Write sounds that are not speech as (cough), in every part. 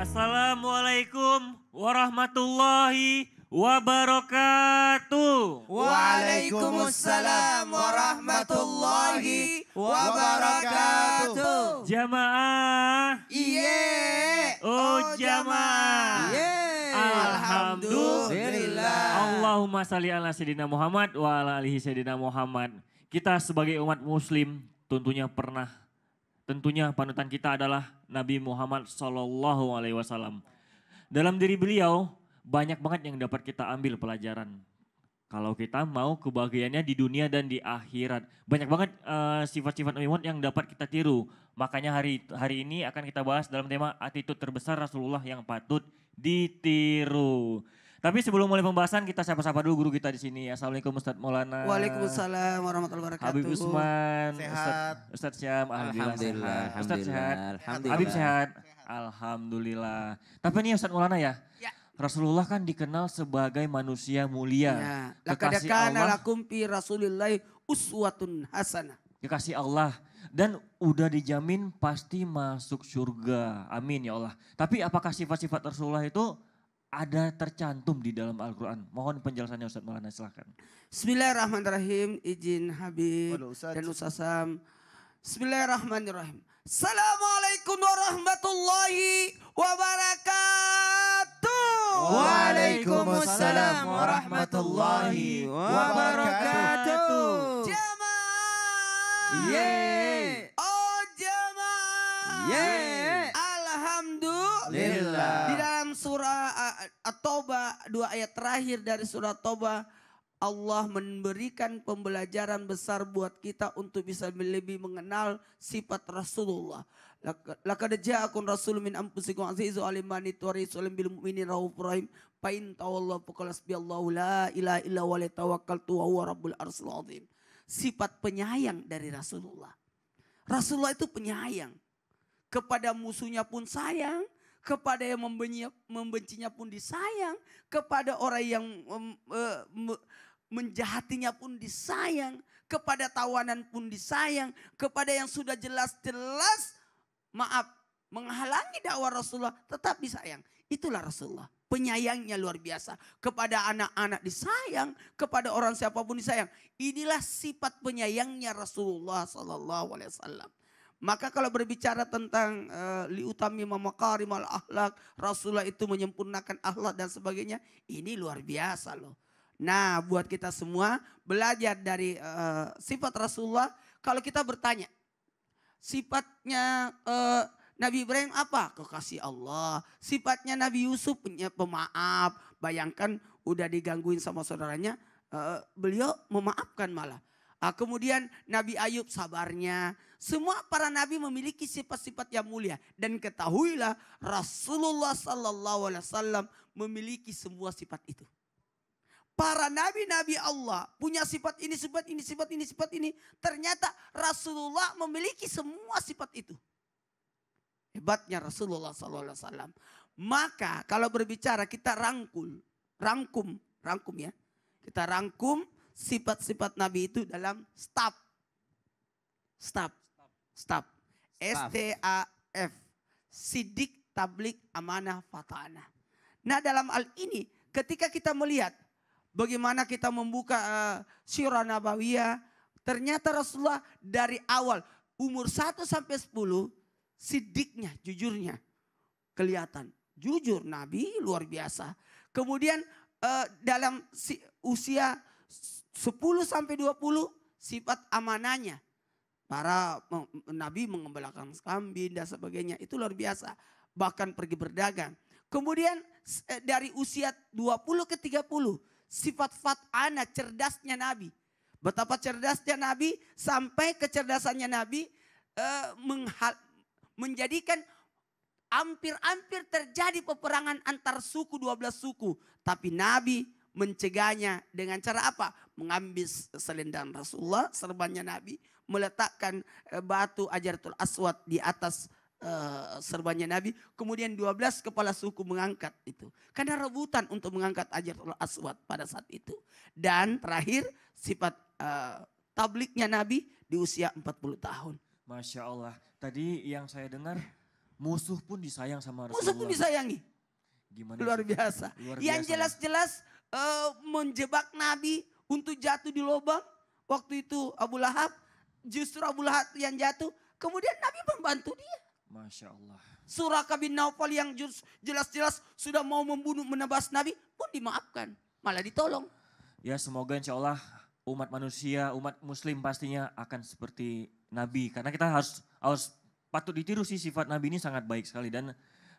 Assalamualaikum warahmatullahi wabarakatuh. Waalaikumsalam warahmatullahi wabarakatuh. Jamaah. Iye. Oh, oh jamaah. Iye. Alhamdulillah. Allahumma salli ala Sayyidina Muhammad wa ala alihi Sayyidina Muhammad. Kita sebagai umat muslim tentunya pernah, tentunya panutan kita adalah Nabi Muhammad Sallallahu Alaihi Wasallam. Dalam diri beliau banyak banget yang dapat kita ambil pelajaran. Kalau kita mau kebahagiaannya di dunia dan di akhirat, banyak banget sifat eh, sifat-sifat Nabi Muhammad yang dapat kita tiru. Makanya hari hari ini akan kita bahas dalam tema attitude terbesar Rasulullah yang patut ditiru. Tapi sebelum mulai pembahasan kita siapa-siapa dulu guru kita di sini. Assalamualaikum Ustaz Maulana. Waalaikumsalam warahmatullahi wabarakatuh. Habib Usman. Sehat. Ustaz, Ustaz Syam. Alhamdulillah. Alhamdulillah. Sehat. Ustaz sehat. Alhamdulillah. Habib sehat. Alhamdulillah. Tapi ini Ustaz Maulana ya. Ya. Rasulullah kan dikenal sebagai manusia mulia. Ya. Kekasih Allah. lakum fi uswatun hasanah. Kekasih Allah dan udah dijamin pasti masuk surga. Amin ya Allah. Tapi apakah sifat-sifat Rasulullah itu ada tercantum di dalam Al-Quran. Mohon penjelasannya Ustaz Maulana silahkan. Bismillahirrahmanirrahim. Izin Habib Ustaz. dan Ustaz Sam. Bismillahirrahmanirrahim. Assalamualaikum warahmatullahi wabarakatuh. Waalaikumsalam warahmatullahi wabarakatuh. Jemaah. Yeah. Oh jemaah. Yeah. Toba dua ayat terakhir dari surat Toba Allah memberikan pembelajaran besar buat kita untuk bisa lebih mengenal sifat Rasulullah. Laqad ja'akum Rasul min anfusikum azizun 'alaihim harisun bil mu'minin rauf rahim. Fa in tawallahu faqul hasbiyallahu la ilaha illa huwa tawakkaltu wa huwa rabbul arsyil azim. Sifat penyayang dari Rasulullah. Rasulullah itu penyayang. Kepada musuhnya pun sayang, kepada yang membencinya, membencinya pun disayang, kepada orang yang um, uh, menjahatinya pun disayang, kepada tawanan pun disayang, kepada yang sudah jelas-jelas maaf menghalangi dakwah Rasulullah tetap disayang. Itulah Rasulullah. Penyayangnya luar biasa. Kepada anak-anak disayang, kepada orang siapapun disayang. Inilah sifat penyayangnya Rasulullah Sallallahu Alaihi Wasallam. Maka kalau berbicara tentang uh, eh, liutami mamakarim al ahlak, Rasulullah itu menyempurnakan akhlak dan sebagainya, ini luar biasa loh. Nah, buat kita semua belajar dari uh, sifat Rasulullah. Kalau kita bertanya, sifatnya uh, Nabi Ibrahim apa? Kekasih Allah. Sifatnya Nabi Yusuf punya pemaaf. Bayangkan udah digangguin sama saudaranya, uh, beliau memaafkan malah. Uh, kemudian Nabi Ayub sabarnya, semua para nabi memiliki sifat-sifat yang mulia dan ketahuilah Rasulullah sallallahu alaihi wasallam memiliki semua sifat itu. Para nabi-nabi Allah punya sifat ini, sifat ini, sifat ini, sifat ini. Ternyata Rasulullah memiliki semua sifat itu. Hebatnya Rasulullah sallallahu alaihi wasallam. Maka kalau berbicara kita rangkul, rangkum, rangkum ya. Kita rangkum sifat-sifat nabi itu dalam staf. Staf. Staf. S-T-A-F. Sidik, tablik, amanah, fatana. Nah dalam hal ini ketika kita melihat bagaimana kita membuka uh, syurah nabawiyah. Ternyata Rasulullah dari awal umur 1 sampai 10 sidiknya, jujurnya kelihatan. Jujur Nabi luar biasa. Kemudian uh, dalam si, usia 10 sampai 20 sifat amanahnya Para nabi mengembalakan kambing dan sebagainya. Itu luar biasa. Bahkan pergi berdagang. Kemudian eh, dari usia 20 ke 30. Sifat fat'ana cerdasnya nabi. Betapa cerdasnya nabi sampai kecerdasannya nabi. Eh, menjadikan hampir-hampir terjadi peperangan antar suku 12 suku. Tapi nabi mencegahnya dengan cara apa? Mengambil selendang Rasulullah, serbannya Nabi, meletakkan eh, batu Ajaratul Aswad di atas Uh, Nabi. Kemudian 12 kepala suku mengangkat itu. Karena rebutan untuk mengangkat Ajarul Aswad pada saat itu. Dan terakhir sifat uh, eh, tabliknya Nabi di usia 40 tahun. Masya Allah. Tadi yang saya dengar musuh pun disayang sama Rasulullah. Musuh pun disayangi. Gimana? Luar biasa. Luar biasa. Yang jelas-jelas uh, menjebak Nabi untuk jatuh di lubang Waktu itu Abu Lahab Justru Abu Lahab yang jatuh. Kemudian Nabi membantu dia. Masya Allah. Surah bin Naufal yang jelas-jelas sudah mau membunuh menebas Nabi pun dimaafkan. Malah ditolong. Ya semoga insya Allah umat manusia, umat muslim pastinya akan seperti Nabi. Karena kita harus harus patut ditiru sih sifat Nabi ini sangat baik sekali dan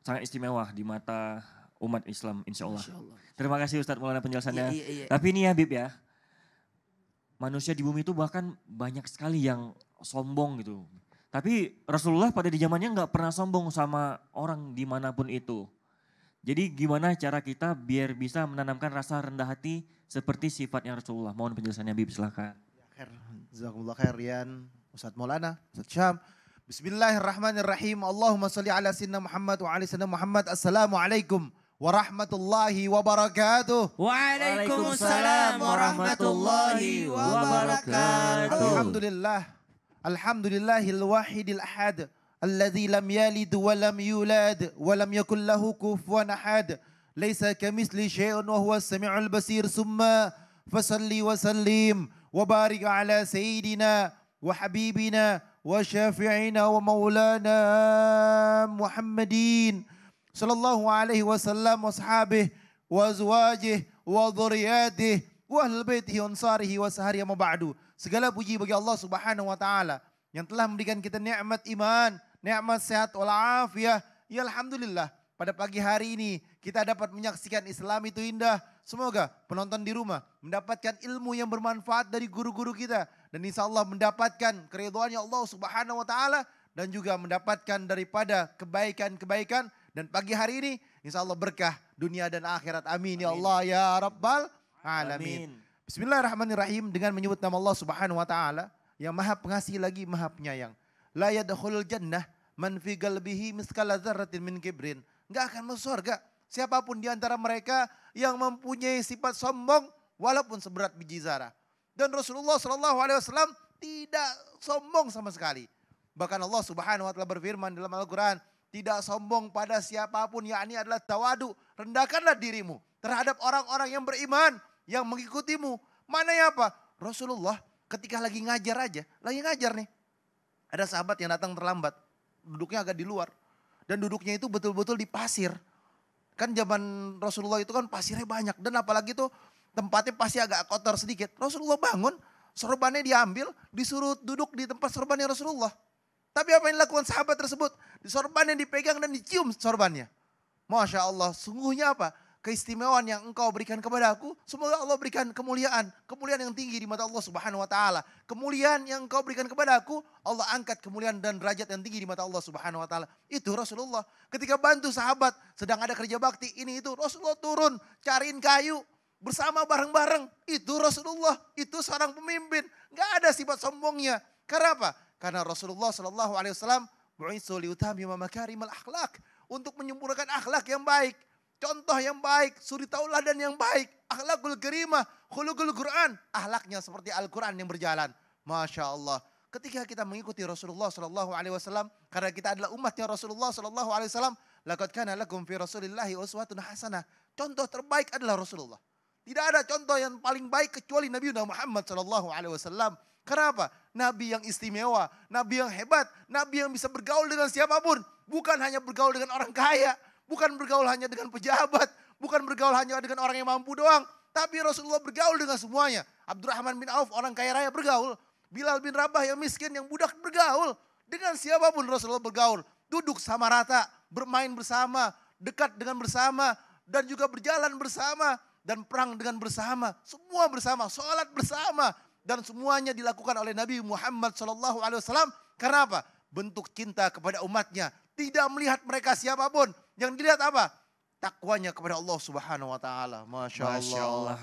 sangat istimewa di mata umat Islam insya Allah. Insya Allah. Terima kasih Ustadz Maulana penjelasannya. Iya, iya, iya. Tapi ini ya Bib ya, manusia di bumi itu bahkan banyak sekali yang sombong gitu. Tapi Rasulullah pada di zamannya nggak pernah sombong sama orang dimanapun itu. Jadi gimana cara kita biar bisa menanamkan rasa rendah hati seperti sifatnya Rasulullah? Mohon penjelasannya Bib silahkan. Ya, Jazakumullah khair Rian, Ustaz Maulana, Ustaz Syam. Bismillahirrahmanirrahim. Allahumma salli ala sinna Muhammad wa ala sinna Muhammad. Assalamualaikum warahmatullahi wabarakatuh. Waalaikumsalam warahmatullahi وبركاته الحمد لله الحمد لله الواحد الأحد الذي لم يلد ولم يولد ولم يكن له كفوا أحد ليس كمثل شيء وهو السميع البصير ثم فصلي وسلم وبارك على سيدنا وحبيبنا وشافعنا ومولانا محمدين صلى الله عليه وسلم واصحابه وازواجه وذرياته Ya Segala puji bagi Allah Subhanahu wa taala yang telah memberikan kita nikmat iman, nikmat sehat walafiah. Ya alhamdulillah, pada pagi hari ini kita dapat menyaksikan Islam itu indah. Semoga penonton di rumah mendapatkan ilmu yang bermanfaat dari guru-guru kita dan insya Allah mendapatkan keriduannya Allah Subhanahu wa taala dan juga mendapatkan daripada kebaikan-kebaikan dan pagi hari ini insya Allah berkah dunia dan akhirat. Amin, ya Amin. ya Allah ya Rabbal alamin. Bismillahirrahmanirrahim dengan menyebut nama Allah Subhanahu wa taala yang Maha Pengasih lagi Maha Penyayang. La yadkhulul jannah man fi qalbihi miskala dzarratin min kibrin. Enggak akan masuk surga siapapun di antara mereka yang mempunyai sifat sombong walaupun seberat biji zarah. Dan Rasulullah Shallallahu alaihi wasallam tidak sombong sama sekali. Bahkan Allah Subhanahu wa taala berfirman dalam Al-Qur'an, tidak sombong pada siapapun yakni adalah tawadu rendahkanlah dirimu terhadap orang-orang yang beriman yang mengikutimu. Mana ya apa? Rasulullah ketika lagi ngajar aja, lagi ngajar nih. Ada sahabat yang datang terlambat, duduknya agak di luar. Dan duduknya itu betul-betul di pasir. Kan zaman Rasulullah itu kan pasirnya banyak. Dan apalagi tuh tempatnya pasti agak kotor sedikit. Rasulullah bangun, sorbannya diambil, disuruh duduk di tempat sorbannya Rasulullah. Tapi apa yang dilakukan sahabat tersebut? Sorbannya dipegang dan dicium sorbannya. Masya Allah, sungguhnya apa? keistimewaan yang engkau berikan kepada aku, semoga Allah berikan kemuliaan, kemuliaan yang tinggi di mata Allah Subhanahu wa taala. Kemuliaan yang engkau berikan kepada aku, Allah angkat kemuliaan dan derajat yang tinggi di mata Allah Subhanahu wa taala. Itu Rasulullah. Ketika bantu sahabat sedang ada kerja bakti ini itu, Rasulullah turun cariin kayu bersama bareng-bareng. Itu Rasulullah, itu seorang pemimpin. Gak ada sifat sombongnya. Karena apa? Karena Rasulullah s.a.w. Alaihi Wasallam liutami makarimal akhlak untuk menyempurnakan akhlak yang baik contoh yang baik, suri tauladan yang baik, akhlakul gerimah, khulukul Quran, ahlaknya seperti Al-Quran yang berjalan. Masya Allah. Ketika kita mengikuti Rasulullah Shallallahu Alaihi Wasallam, karena kita adalah umatnya Rasulullah Shallallahu Alaihi Wasallam, lakukan kana lakum fi Rasulillahi uswatun hasanah. Contoh terbaik adalah Rasulullah. Tidak ada contoh yang paling baik kecuali Nabi Muhammad Shallallahu Alaihi Wasallam. Kenapa? Nabi yang istimewa, Nabi yang hebat, Nabi yang bisa bergaul dengan siapapun. Bukan hanya bergaul dengan orang kaya, Bukan bergaul hanya dengan pejabat, bukan bergaul hanya dengan orang yang mampu doang, tapi Rasulullah bergaul dengan semuanya. Abdurrahman bin Auf orang kaya raya bergaul, Bilal bin Rabah yang miskin, yang budak bergaul. Dengan siapapun Rasulullah bergaul, duduk sama rata, bermain bersama, dekat dengan bersama, dan juga berjalan bersama, dan perang dengan bersama, semua bersama, sholat bersama, dan semuanya dilakukan oleh Nabi Muhammad SAW. Alaihi Karena Bentuk cinta kepada umatnya. Tidak melihat mereka siapapun, yang dilihat apa? Takwanya kepada Allah Subhanahu wa taala. Masya, Masya Allah. Allah.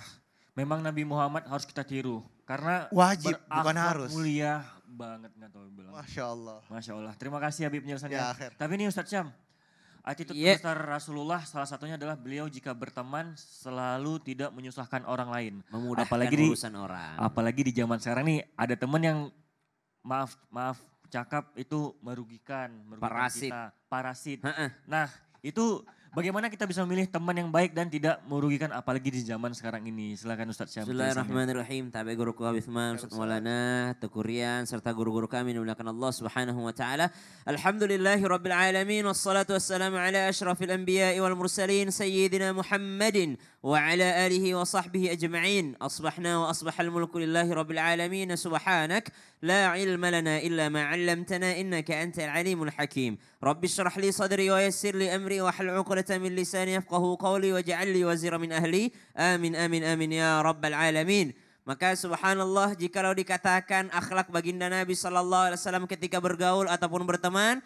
Memang Nabi Muhammad harus kita tiru karena wajib bukan harus. Mulia banget nggak tahu bilang. Masya Allah. Masya Allah. Terima kasih Habib penjelasannya. Ya, ya, ya. Tapi ini Ustadz Syam, Attitude yeah. besar Rasulullah salah satunya adalah beliau jika berteman selalu tidak menyusahkan orang lain. Memudahkan apalagi di, urusan orang. Apalagi di zaman sekarang nih ada teman yang maaf maaf cakap itu merugikan, merugikan parasit. kita. Parasit. Ha -ha. Nah itu bagaimana kita bisa memilih teman yang baik dan tidak merugikan apalagi di zaman sekarang ini. Silakan Ustaz Syamsi. Bismillahirrahmanirrahim. Tabe guru Bisman, Ustaz Maulana, Tekurian serta guru-guru kami dimuliakan Allah Subhanahu wa taala. Alhamdulillahi rabbil alamin wassalatu wassalamu ala asyrafil anbiya'i wal mursalin sayyidina Muhammadin وعلى آله وصحبه أجمعين أصبحنا وأصبح الملك لله رب العالمين سبحانك لا علم لنا إلا ما علمتنا إنك أنت العليم الحكيم رب اشرح لي صدري ويسر لي أمري واحلل عقدة من لساني يفقه قولي واجعل لي وزيرا من أهلي آمين آمين آمين يا رب العالمين Maka subhanallah jikalau dikatakan akhlak baginda Nabi Shallallahu Alaihi Wasallam ketika bergaul ataupun berteman,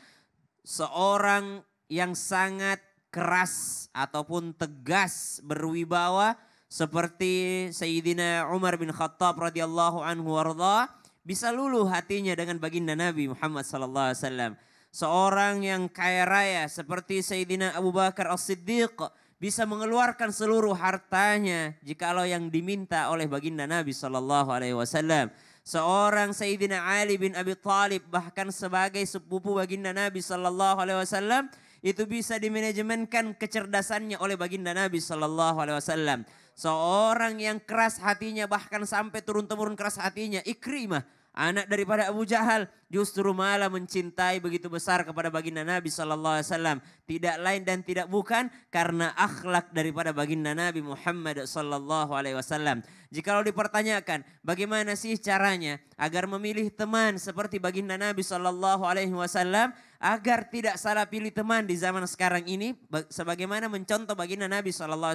seorang yang sangat keras ataupun tegas berwibawa seperti Sayyidina Umar bin Khattab radhiyallahu anhu warda bisa luluh hatinya dengan baginda Nabi Muhammad sallallahu alaihi wasallam. Seorang yang kaya raya seperti Sayyidina Abu Bakar As-Siddiq bisa mengeluarkan seluruh hartanya jika Allah yang diminta oleh baginda Nabi sallallahu Alaihi Wasallam. Seorang Sayyidina Ali bin Abi Thalib bahkan sebagai sepupu baginda Nabi sallallahu Alaihi Wasallam itu bisa dimanajemenkan kecerdasannya oleh baginda Nabi Shallallahu Alaihi Wasallam. Seorang yang keras hatinya bahkan sampai turun temurun keras hatinya Ikrimah anak daripada Abu Jahal justru malah mencintai begitu besar kepada baginda Nabi Shallallahu Alaihi Wasallam tidak lain dan tidak bukan karena akhlak daripada baginda Nabi Muhammad Shallallahu Alaihi Wasallam. Jikalau dipertanyakan bagaimana sih caranya agar memilih teman seperti baginda Nabi Shallallahu Alaihi Wasallam agar tidak salah pilih teman di zaman sekarang ini sebagaimana mencontoh baginda Nabi SAW.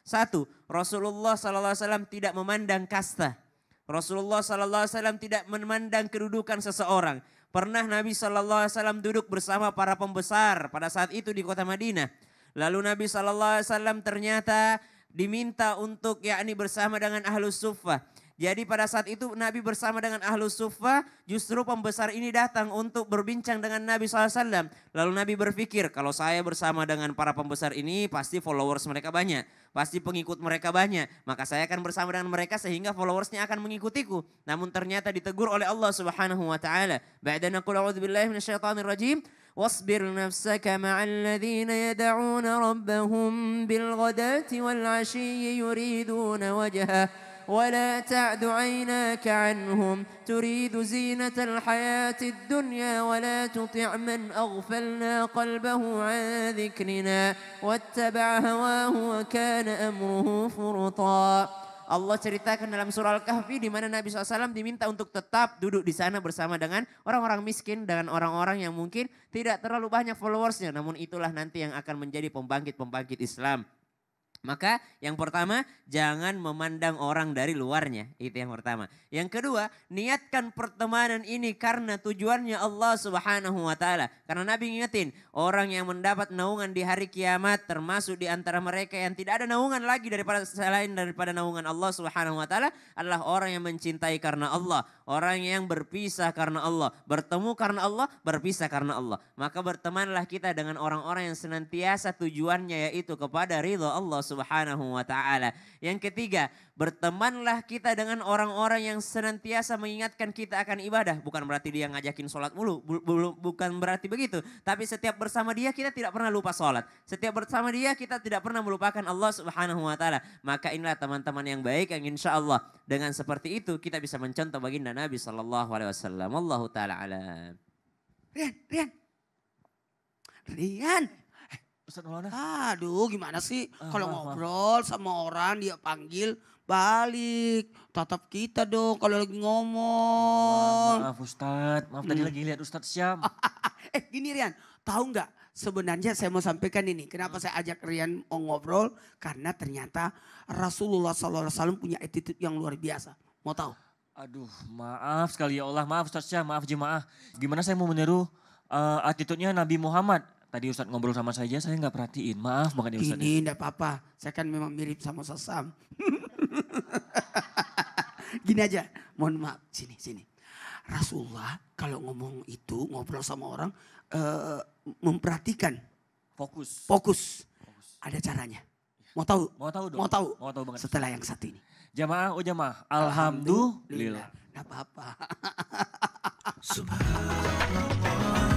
Satu, Rasulullah SAW tidak memandang kasta. Rasulullah SAW tidak memandang kedudukan seseorang. Pernah Nabi SAW duduk bersama para pembesar pada saat itu di kota Madinah. Lalu Nabi SAW ternyata diminta untuk yakni bersama dengan ahlus sufah. Jadi pada saat itu Nabi bersama dengan ahlu sufa justru pembesar ini datang untuk berbincang dengan Nabi SAW. Lalu Nabi berpikir kalau saya bersama dengan para pembesar ini pasti followers mereka banyak. Pasti pengikut mereka banyak. Maka saya akan bersama dengan mereka sehingga followersnya akan mengikutiku. Namun ternyata ditegur oleh Allah Subhanahu wa taala. Ba'dana qul rajim. واصبر نفسك مع الذين يدعون ربهم بالغداة والعشي يريدون وجهه ولا تعد عيناك عنهم تريد زينة الحياة الدنيا ولا تطع من أغفلنا قلبه عن ذكرنا واتبع هواه وكان أمره فرطا Allah ceritakan dalam surah Al-Kahfi di mana Nabi SAW diminta untuk tetap duduk di sana bersama dengan orang-orang miskin, dengan orang-orang yang mungkin tidak terlalu banyak followersnya. Namun itulah nanti yang akan menjadi pembangkit-pembangkit Islam. Maka yang pertama, jangan memandang orang dari luarnya. Itu yang pertama. Yang kedua, niatkan pertemanan ini karena tujuannya Allah Subhanahu wa taala. Karena Nabi ingetin orang yang mendapat naungan di hari kiamat termasuk di antara mereka yang tidak ada naungan lagi daripada selain daripada naungan Allah Subhanahu wa taala adalah orang yang mencintai karena Allah, Orang yang berpisah karena Allah, bertemu karena Allah, berpisah karena Allah. Maka bertemanlah kita dengan orang-orang yang senantiasa tujuannya yaitu kepada ridho Allah Subhanahu wa taala. Yang ketiga, bertemanlah kita dengan orang-orang yang senantiasa mengingatkan kita akan ibadah. Bukan berarti dia ngajakin sholat mulu, bukan berarti begitu. Tapi setiap bersama dia kita tidak pernah lupa sholat. Setiap bersama dia kita tidak pernah melupakan Allah Subhanahu wa taala. Maka inilah teman-teman yang baik yang insya Allah dengan seperti itu kita bisa mencontoh baginda Nabi Shallallahu Alaihi Wasallam. Allah taala alam. Rian, Rian, Rian. Eh, Aduh, gimana sih ah, kalau ngobrol sama orang dia panggil balik tatap kita dong kalau lagi ngomong. Maaf, maaf Ustadz, maaf tadi hmm. lagi lihat Ustadz Syam. (laughs) eh gini Rian, tahu nggak sebenarnya saya mau sampaikan ini. Kenapa ah. saya ajak Rian ngobrol? Karena ternyata Rasulullah SAW punya attitude yang luar biasa. Mau tahu? Aduh, maaf sekali ya Allah, maaf Ustaz Syah, maaf jemaah. Gimana saya mau meniru uh, attitude-nya Nabi Muhammad? Tadi Ustaz ngobrol sama saya, saya nggak perhatiin. Maaf banget ya Ustaz. Ini enggak apa-apa, saya kan memang mirip sama Sasam. (laughs) Gini aja, mohon maaf, sini, sini. Rasulullah kalau ngomong itu, ngobrol sama orang, uh, memperhatikan. Fokus. Fokus. Fokus. Ada caranya. Mau tahu? Mau tahu dong. Mau tahu. Mau tahu banget. Setelah yang satu ini. Jamaah, oh jamaah. Alhamdulillah. Alhamdulillah. Gak apa-apa. Subhanallah.